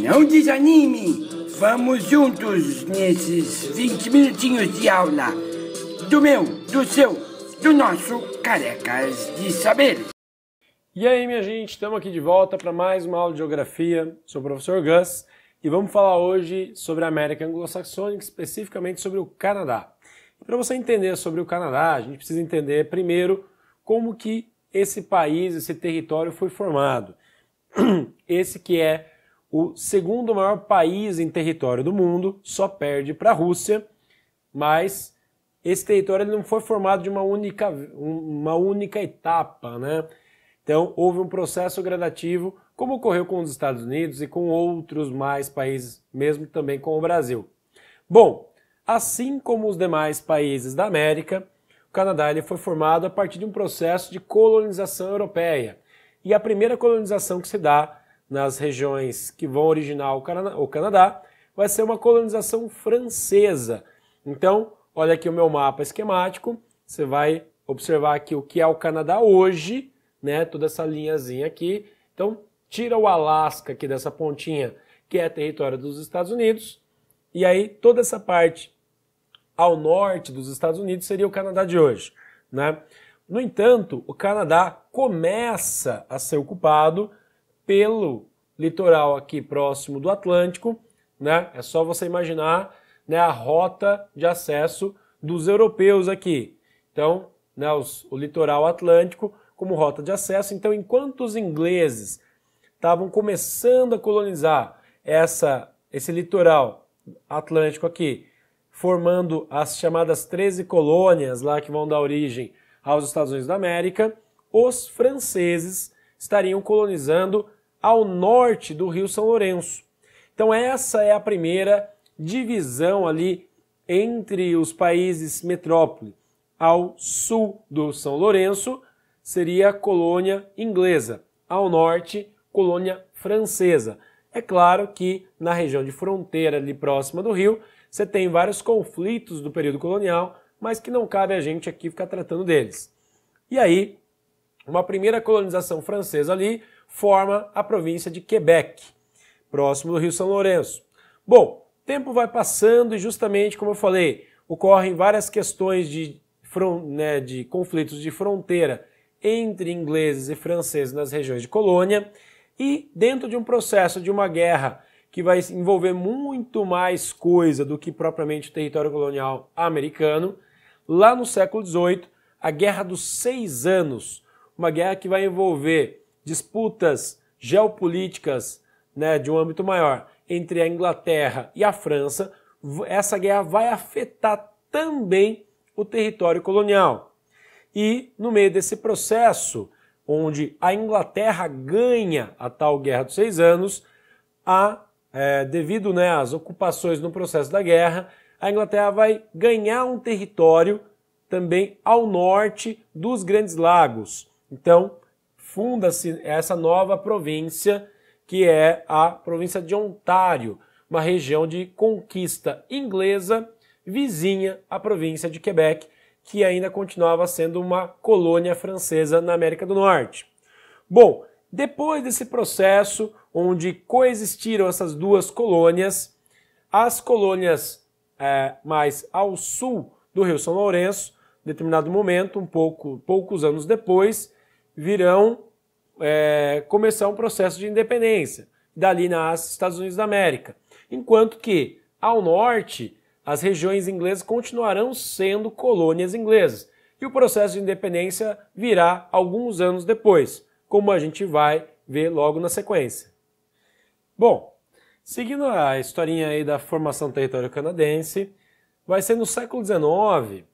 Não desanime! Vamos juntos nesses 20 minutinhos de aula. Do meu, do seu, do nosso Carecas de Saber. E aí, minha gente, estamos aqui de volta para mais uma aula de geografia. Sou o professor Gus e vamos falar hoje sobre a América Anglo-Saxônica, especificamente sobre o Canadá. Para você entender sobre o Canadá, a gente precisa entender primeiro como que esse país, esse território foi formado. Esse que é o segundo maior país em território do mundo, só perde para a Rússia, mas esse território ele não foi formado de uma única, uma única etapa, né? Então, houve um processo gradativo, como ocorreu com os Estados Unidos e com outros mais países, mesmo também com o Brasil. Bom, assim como os demais países da América, o Canadá ele foi formado a partir de um processo de colonização europeia. E a primeira colonização que se dá nas regiões que vão originar o, o Canadá, vai ser uma colonização francesa. Então, olha aqui o meu mapa esquemático, você vai observar aqui o que é o Canadá hoje, né, toda essa linhazinha aqui. Então, tira o Alasca aqui dessa pontinha, que é território dos Estados Unidos, e aí toda essa parte ao norte dos Estados Unidos seria o Canadá de hoje, né? No entanto, o Canadá começa a ser ocupado pelo litoral aqui próximo do Atlântico, né? É só você imaginar né, a rota de acesso dos europeus aqui. Então, né, os, o litoral atlântico como rota de acesso. Então, enquanto os ingleses estavam começando a colonizar essa, esse litoral atlântico aqui, formando as chamadas 13 colônias lá que vão dar origem aos Estados Unidos da América, os franceses estariam colonizando ao norte do Rio São Lourenço. Então essa é a primeira divisão ali entre os países metrópole. Ao sul do São Lourenço seria a colônia inglesa, ao norte, colônia francesa. É claro que na região de fronteira ali próxima do rio, você tem vários conflitos do período colonial, mas que não cabe a gente aqui ficar tratando deles. E aí, uma primeira colonização francesa ali, forma a província de Quebec, próximo do Rio São Lourenço. Bom, tempo vai passando e justamente como eu falei, ocorrem várias questões de, né, de conflitos de fronteira entre ingleses e franceses nas regiões de colônia e dentro de um processo de uma guerra que vai envolver muito mais coisa do que propriamente o território colonial americano, lá no século XVIII, a Guerra dos Seis Anos, uma guerra que vai envolver disputas geopolíticas né, de um âmbito maior entre a Inglaterra e a França, essa guerra vai afetar também o território colonial. E no meio desse processo, onde a Inglaterra ganha a tal Guerra dos Seis Anos, a, é, devido né, às ocupações no processo da guerra, a Inglaterra vai ganhar um território também ao norte dos Grandes Lagos. Então, funda-se essa nova província, que é a província de Ontário, uma região de conquista inglesa vizinha à província de Quebec, que ainda continuava sendo uma colônia francesa na América do Norte. Bom, depois desse processo onde coexistiram essas duas colônias, as colônias é, mais ao sul do Rio São Lourenço, em determinado momento, um pouco, poucos anos depois, virão é, começar um processo de independência. Dali nasce Estados Unidos da América. Enquanto que, ao norte, as regiões inglesas continuarão sendo colônias inglesas. E o processo de independência virá alguns anos depois, como a gente vai ver logo na sequência. Bom, seguindo a historinha aí da formação do território canadense, vai ser no século XIX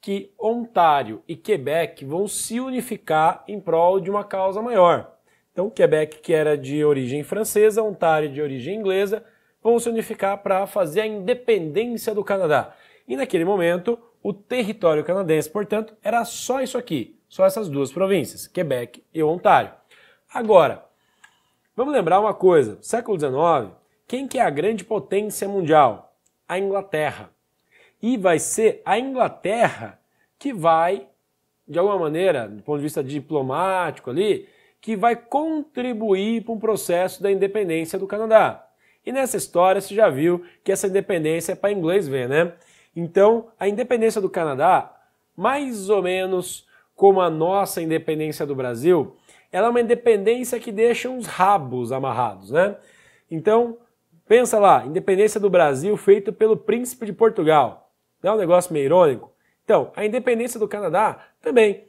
que Ontário e Quebec vão se unificar em prol de uma causa maior. Então, Quebec, que era de origem francesa, Ontário de origem inglesa, vão se unificar para fazer a independência do Canadá. E naquele momento, o território canadense, portanto, era só isso aqui, só essas duas províncias, Quebec e Ontário. Agora, vamos lembrar uma coisa: século XIX, quem que é a grande potência mundial? A Inglaterra e vai ser a Inglaterra que vai, de alguma maneira, do ponto de vista diplomático ali, que vai contribuir para um processo da independência do Canadá. E nessa história você já viu que essa independência é para inglês ver, né? Então, a independência do Canadá, mais ou menos como a nossa independência do Brasil, ela é uma independência que deixa uns rabos amarrados, né? Então, pensa lá, independência do Brasil feita pelo príncipe de Portugal. Não é um negócio meio irônico? Então, a independência do Canadá também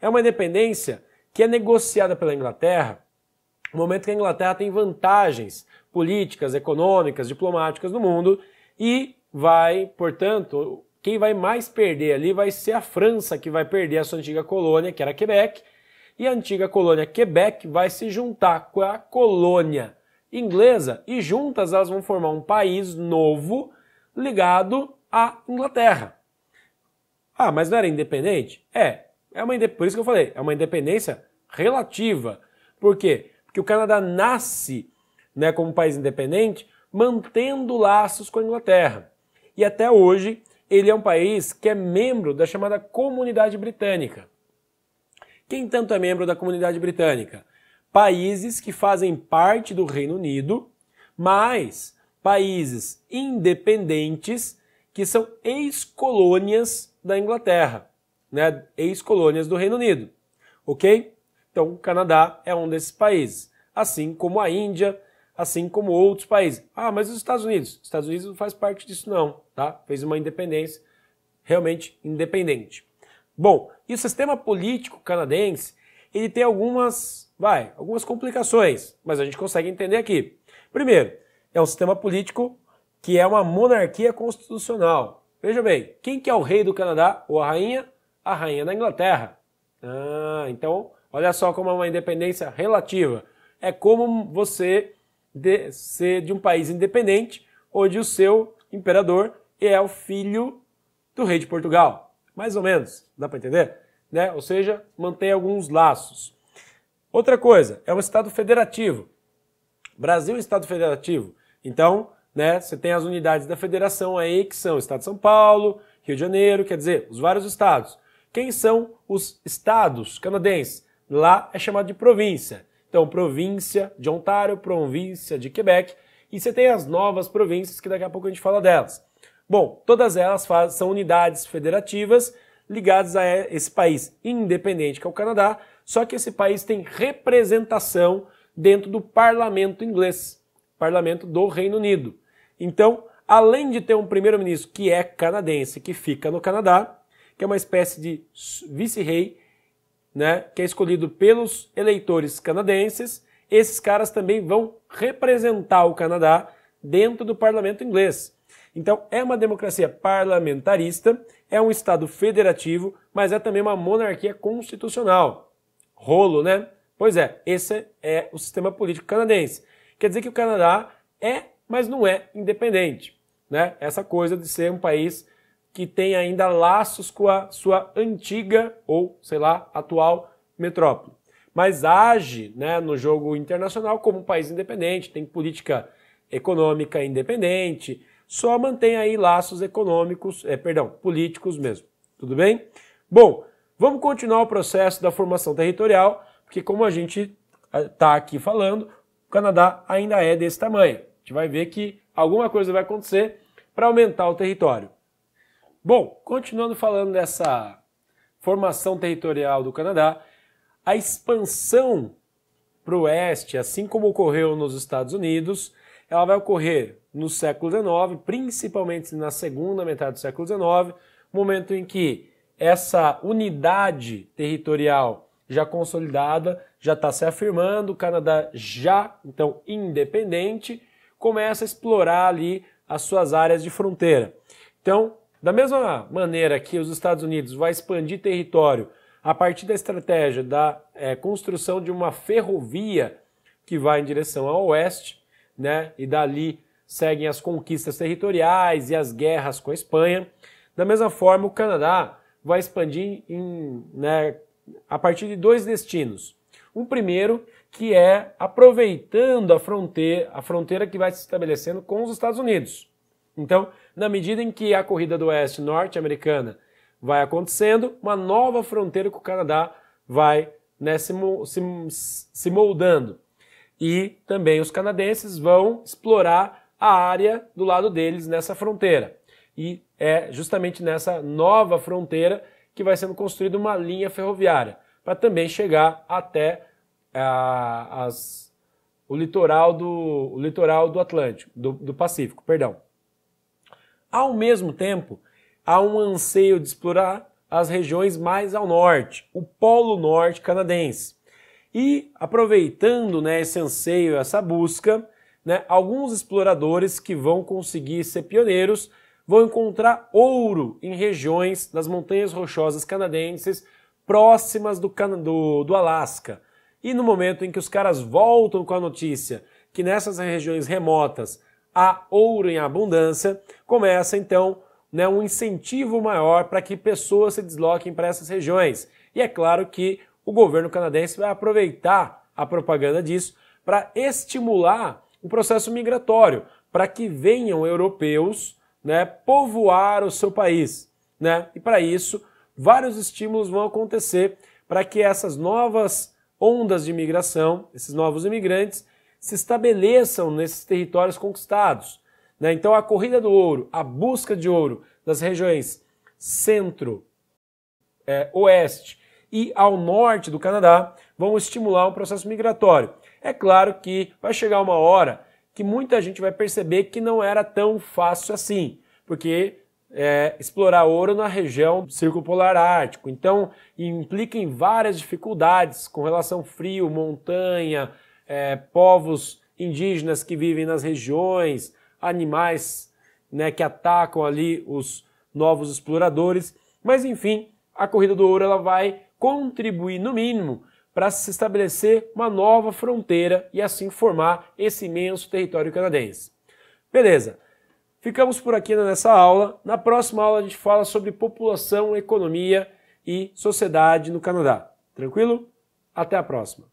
é uma independência que é negociada pela Inglaterra no momento que a Inglaterra tem vantagens políticas, econômicas, diplomáticas no mundo e vai, portanto, quem vai mais perder ali vai ser a França, que vai perder a sua antiga colônia, que era Quebec, e a antiga colônia Quebec vai se juntar com a colônia inglesa e juntas elas vão formar um país novo ligado a Inglaterra. Ah, mas não era independente? É, é uma por isso que eu falei, é uma independência relativa. Por quê? Porque o Canadá nasce né, como país independente mantendo laços com a Inglaterra. E até hoje ele é um país que é membro da chamada Comunidade Britânica. Quem tanto é membro da Comunidade Britânica? Países que fazem parte do Reino Unido, mas países independentes que são ex-colônias da Inglaterra, né? ex-colônias do Reino Unido, ok? Então, o Canadá é um desses países, assim como a Índia, assim como outros países. Ah, mas os Estados Unidos? Os Estados Unidos não faz parte disso não, tá? Fez uma independência realmente independente. Bom, e o sistema político canadense, ele tem algumas, vai, algumas complicações, mas a gente consegue entender aqui. Primeiro, é um sistema político que é uma monarquia constitucional. Veja bem, quem que é o rei do Canadá ou a rainha? A rainha da Inglaterra. Ah, então, olha só como é uma independência relativa. É como você de, ser de um país independente, onde o seu imperador é o filho do rei de Portugal. Mais ou menos, dá para entender? Né? Ou seja, mantém alguns laços. Outra coisa, é um Estado federativo. Brasil é um Estado federativo. Então, né? Você tem as unidades da federação aí que são Estado de São Paulo, Rio de Janeiro, quer dizer, os vários estados. Quem são os estados canadenses? Lá é chamado de província. Então, província de Ontário, província de Quebec, e você tem as novas províncias que daqui a pouco a gente fala delas. Bom, todas elas são unidades federativas ligadas a esse país independente que é o Canadá, só que esse país tem representação dentro do parlamento inglês, parlamento do Reino Unido. Então, além de ter um primeiro-ministro que é canadense, que fica no Canadá, que é uma espécie de vice-rei, né, que é escolhido pelos eleitores canadenses, esses caras também vão representar o Canadá dentro do parlamento inglês. Então, é uma democracia parlamentarista, é um Estado federativo, mas é também uma monarquia constitucional. Rolo, né? Pois é, esse é o sistema político canadense. Quer dizer que o Canadá é mas não é independente. Né? Essa coisa de ser um país que tem ainda laços com a sua antiga ou, sei lá, atual metrópole. Mas age né, no jogo internacional como um país independente, tem política econômica independente, só mantém aí laços econômicos, é, perdão, políticos mesmo. Tudo bem? Bom, vamos continuar o processo da formação territorial, porque como a gente está eh, aqui falando, o Canadá ainda é desse tamanho gente vai ver que alguma coisa vai acontecer para aumentar o território. Bom, continuando falando dessa formação territorial do Canadá, a expansão para o oeste, assim como ocorreu nos Estados Unidos, ela vai ocorrer no século XIX, principalmente na segunda metade do século XIX, momento em que essa unidade territorial já consolidada já está se afirmando, o Canadá já então independente começa a explorar ali as suas áreas de fronteira. Então, da mesma maneira que os Estados Unidos vai expandir território a partir da estratégia da é, construção de uma ferrovia que vai em direção ao oeste, né? E dali seguem as conquistas territoriais e as guerras com a Espanha. Da mesma forma, o Canadá vai expandir em, né, a partir de dois destinos. Um primeiro que é aproveitando a fronteira, a fronteira que vai se estabelecendo com os Estados Unidos. Então, na medida em que a corrida do oeste norte-americana vai acontecendo, uma nova fronteira com o Canadá vai né, se, se, se moldando. E também os canadenses vão explorar a área do lado deles nessa fronteira. E é justamente nessa nova fronteira que vai sendo construída uma linha ferroviária para também chegar até é a, as, o, litoral do, o litoral do Atlântico, do, do Pacífico, perdão. Ao mesmo tempo, há um anseio de explorar as regiões mais ao norte, o Polo Norte canadense. E aproveitando né, esse anseio, essa busca, né, alguns exploradores que vão conseguir ser pioneiros vão encontrar ouro em regiões das montanhas rochosas canadenses próximas do, do, do Alasca, e no momento em que os caras voltam com a notícia que nessas regiões remotas há ouro em abundância, começa então né, um incentivo maior para que pessoas se desloquem para essas regiões. E é claro que o governo canadense vai aproveitar a propaganda disso para estimular o processo migratório, para que venham europeus né, povoar o seu país. Né? E para isso, vários estímulos vão acontecer para que essas novas ondas de migração, esses novos imigrantes, se estabeleçam nesses territórios conquistados. Né? Então, a corrida do ouro, a busca de ouro das regiões centro, é, oeste e ao norte do Canadá vão estimular um processo migratório. É claro que vai chegar uma hora que muita gente vai perceber que não era tão fácil assim, porque é, explorar ouro na região do Círculo Polar Ártico. Então, implica em várias dificuldades com relação frio, montanha, é, povos indígenas que vivem nas regiões, animais né, que atacam ali os novos exploradores. Mas, enfim, a corrida do ouro ela vai contribuir, no mínimo, para se estabelecer uma nova fronteira e assim formar esse imenso território canadense. Beleza, Ficamos por aqui nessa aula. Na próxima aula a gente fala sobre população, economia e sociedade no Canadá. Tranquilo? Até a próxima!